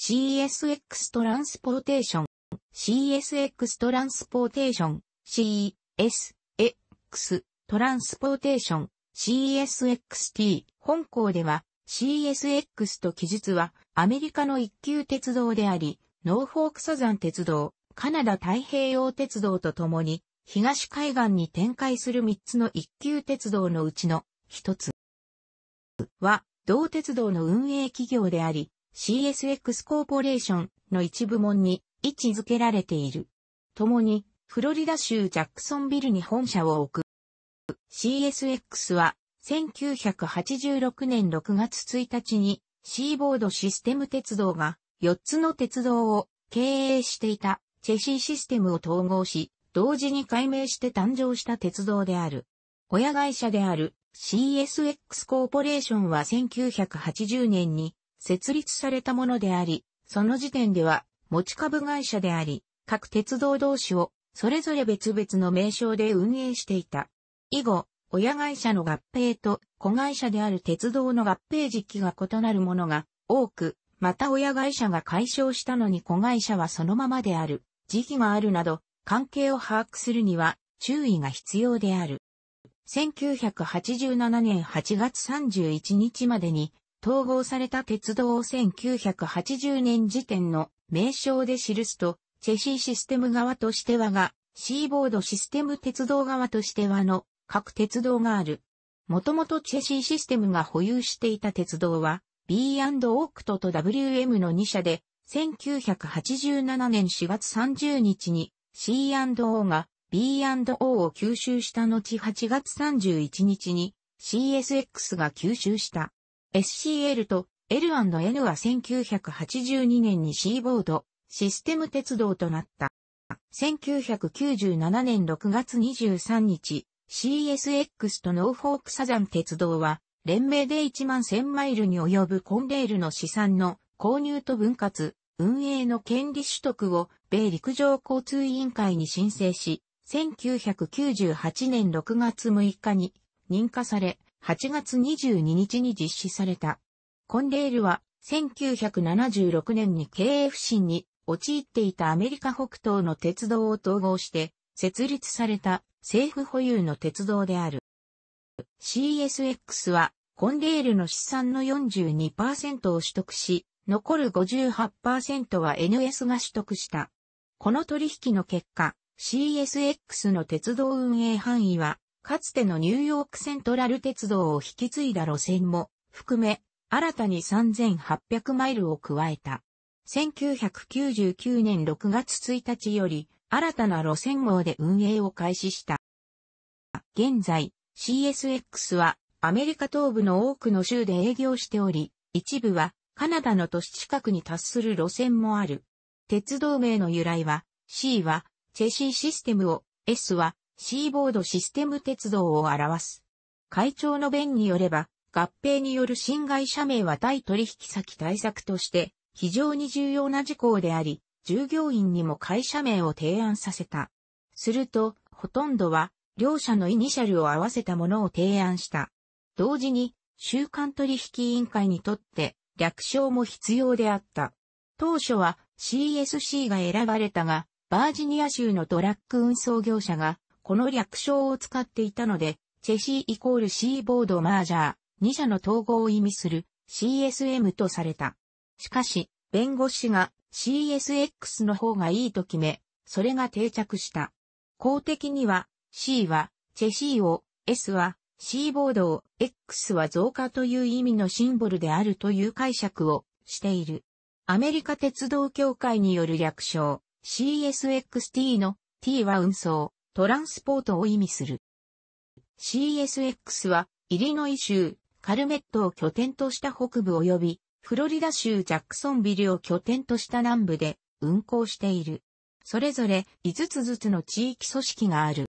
CSX トランスポーテーション、CSX トランスポーテーション、CSX トランスポーテーション、CSXT 本校では CSX と記述はアメリカの一級鉄道であり、ノーフォークサザン鉄道、カナダ太平洋鉄道とともに東海岸に展開する3つの一級鉄道のうちの1つは同鉄道の運営企業であり、CSX コーポレーションの一部門に位置づけられている。共に、フロリダ州ジャクソンビルに本社を置く。CSX は、1986年6月1日に、シーボードシステム鉄道が、4つの鉄道を経営していた、チェシーシステムを統合し、同時に改名して誕生した鉄道である。親会社である CSX コーポレーションは1980年に設立されたものであり、その時点では持ち株会社であり、各鉄道同士をそれぞれ別々の名称で運営していた。以後、親会社の合併と子会社である鉄道の合併時期が異なるものが多く、また親会社が解消したのに子会社はそのままである、時期があるなど、関係を把握するには注意が必要である。1987年8月31日までに統合された鉄道を1980年時点の名称で記すと、チェシーシステム側としてはが、シーボードシステム鉄道側としてはの各鉄道がある。もともとチェシーシステムが保有していた鉄道は B&O クトと WM の2社で1987年4月30日に C&O が B&O を吸収した後8月31日に CSX が吸収した。SCL と L&N は1982年にシーボード、システム鉄道となった。1997年6月23日、CSX とノーフォークサザン鉄道は、連名で1万1000マイルに及ぶコンレールの資産の購入と分割、運営の権利取得を米陸上交通委員会に申請し、1998年6月6日に認可され、8月22日に実施された。コンレールは1976年に経営不振に陥っていたアメリカ北東の鉄道を統合して設立された政府保有の鉄道である。CSX はコンレールの資産の42%を取得し、残る58%は NS が取得した。この取引の結果、CSX の鉄道運営範囲はかつてのニューヨークセントラル鉄道を引き継いだ路線も含め、新たに3800マイルを加えた。1999年6月1日より、新たな路線網で運営を開始した。現在、CSX はアメリカ東部の多くの州で営業しており、一部はカナダの都市近くに達する路線もある。鉄道名の由来は、C はチェシーシステムを、S はシーボードシステム鉄道を表す。会長の弁によれば、合併による侵害者名は対取引先対策として非常に重要な事項であり、従業員にも会社名を提案させた。すると、ほとんどは両社のイニシャルを合わせたものを提案した。同時に、週刊取引委員会にとって略称も必要であった。当初は CSC が選ばれたが、バージニア州のトラック運送業者がこの略称を使っていたので、チェシーイコールシーボードマージャー、2社の統合を意味する CSM とされた。しかし、弁護士が CSX の方がいいと決め、それが定着した。公的には C はチェシーを、S はシーボードを、X は増加という意味のシンボルであるという解釈をしている。アメリカ鉄道協会による略称 CSXT の T は運送、トランスポートを意味する。CSX は、イリノイ州、カルメットを拠点とした北部及び、フロリダ州ジャクソンビルを拠点とした南部で運行している。それぞれ5つずつの地域組織がある。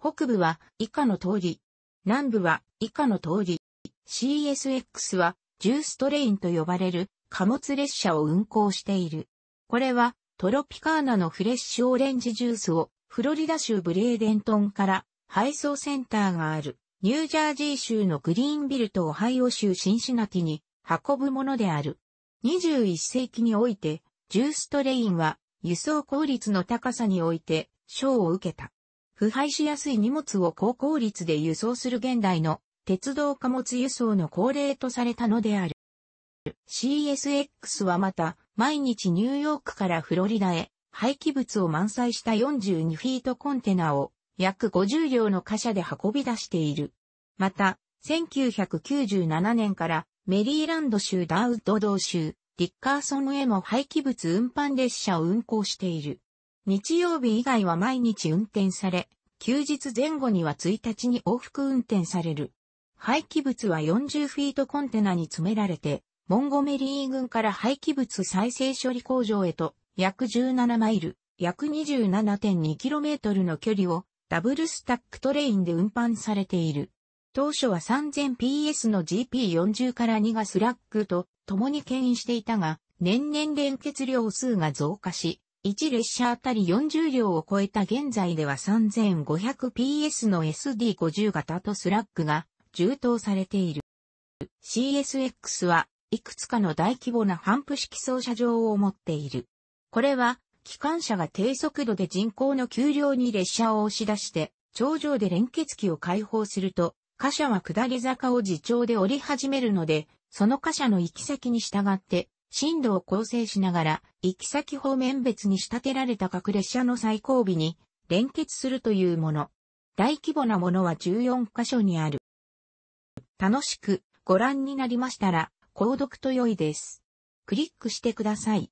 北部は以下の通り、南部は以下の通り、CSX はジューストレインと呼ばれる貨物列車を運行している。これはトロピカーナのフレッシュオレンジジュースをフロリダ州ブレーデントンから配送センターがあるニュージャージー州のグリーンビルとオハイオ州シンシナティに運ぶものである。21世紀において、ジューストレインは輸送効率の高さにおいて賞を受けた。腐敗しやすい荷物を高効率で輸送する現代の鉄道貨物輸送の恒例とされたのである。CSX はまた毎日ニューヨークからフロリダへ廃棄物を満載した42フィートコンテナを約50両の貨車で運び出している。また、1997年からメリーランド州ダウッド道州、リッカーソンへも廃棄物運搬列車を運行している。日曜日以外は毎日運転され、休日前後には1日に往復運転される。廃棄物は40フィートコンテナに詰められて、モンゴメリー軍から廃棄物再生処理工場へと約17マイル、約 27.2km の距離をダブルスタックトレインで運搬されている。当初は 3000PS の GP40 から2がスラックと共に牽引していたが、年々連結量数が増加し、1列車あたり40両を超えた現在では 3500PS の SD50 型とスラックが充当されている。CSX はいくつかの大規模なハンプ式操車場を持っている。これは、機関車が低速度で人工の急量に列車を押し出して、頂上で連結機を開放すると、貨車は下り坂を自重で降り始めるので、その貨車の行き先に従って、進路を構成しながら、行き先方面別に仕立てられた各列車の最後尾に連結するというもの。大規模なものは14箇所にある。楽しくご覧になりましたら、購読と良いです。クリックしてください。